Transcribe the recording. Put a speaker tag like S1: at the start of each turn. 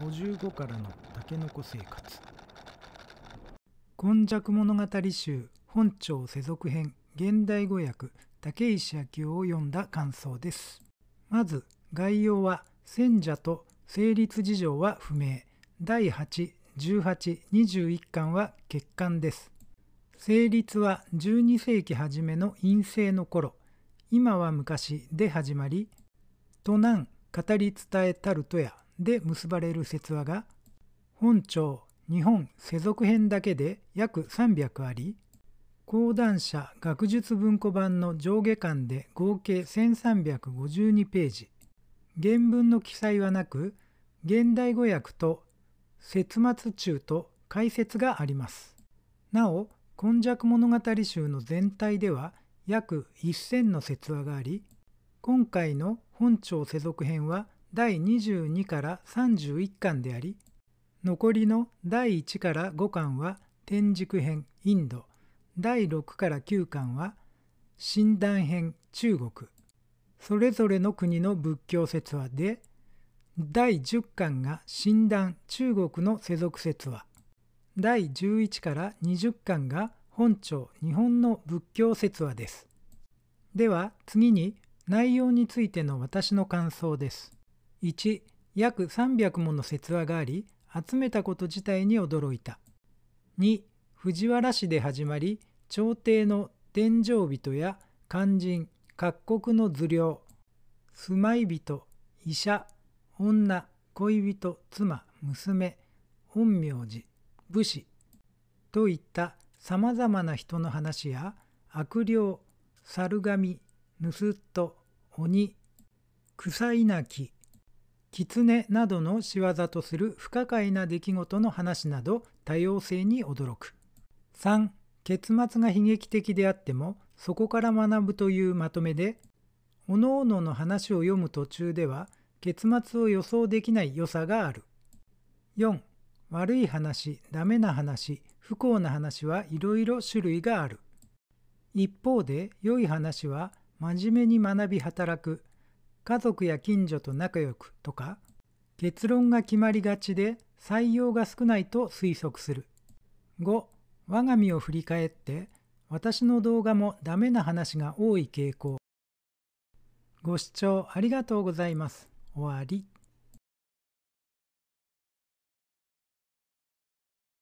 S1: 55からのたけのこ生活今昔物語集本庁世俗編現代語訳竹石明夫を読んだ感想ですまず概要は選者と成立事情は不明第81821巻は欠陥です成立は12世紀初めの陰性の頃今は昔で始まり都南語り伝えたるとやで結ばれる説話が本庁日本世俗編だけで約300あり講談社学術文庫版の上下巻で合計1352ページ原文の記載はなく現代語訳と節末中と解説がありますなお今昔物語集の全体では約1000の説話があり今回の本庁世俗編は第22から31巻であり残りの第1から5巻は天竺編インド第6から9巻は診断編中国それぞれの国の仏教説話で第10巻が診断中国の世俗説話第11から20巻が本朝日本の仏教説話ですでは次に内容についての私の感想です1約300もの説話があり集めたこと自体に驚いた2藤原氏で始まり朝廷の天上人や肝心各国の頭領住まい人医者女恋人妻娘本名寺、武士といったさまざまな人の話や悪霊猿神盗人鬼草稲木狐などの仕業とする不可解な出来事の話など多様性に驚く3結末が悲劇的であってもそこから学ぶというまとめで各々のの話を読む途中では結末を予想できない良さがある4悪い話ダメな話不幸な話はいろいろ種類がある一方で良い話は真面目に学び働く家族や近所と仲良くとか、結論が決まりがちで採用が少ないと推測する。5. 我が身を振り返って、私の動画もダメな話が多い傾向。ご視聴ありがとうございます。終わり。